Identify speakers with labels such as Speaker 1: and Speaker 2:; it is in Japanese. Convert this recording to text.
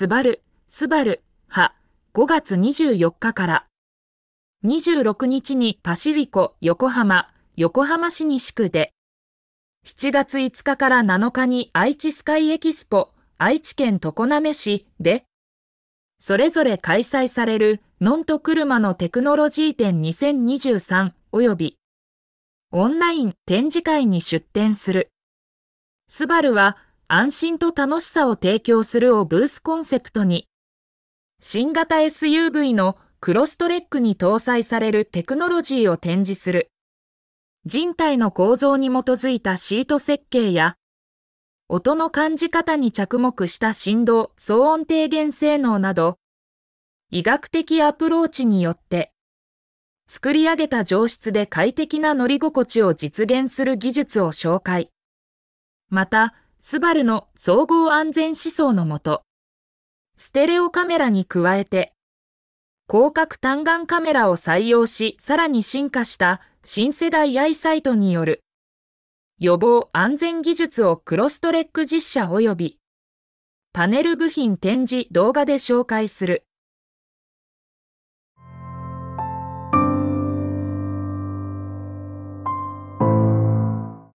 Speaker 1: スバル、スバル、は、5月24日から。26日にパシフィコ、横浜、横浜市西区で。7月5日から7日に愛知スカイエキスポ、愛知県常滑市で。それぞれ開催される、ノンと車のテクノロジー展2023及び、オンライン展示会に出展する。スバルは、安心と楽しさを提供するをブースコンセプトに、新型 SUV のクロストレックに搭載されるテクノロジーを展示する。人体の構造に基づいたシート設計や、音の感じ方に着目した振動、騒音低減性能など、医学的アプローチによって、作り上げた上質で快適な乗り心地を実現する技術を紹介。また、スバルの総合安全思想のもと、ステレオカメラに加えて、広角単眼カメラを採用し、さらに進化した新世代アイサイトによる、予防安全技術をクロストレック実写及び、パネル部品展示動画で紹介する。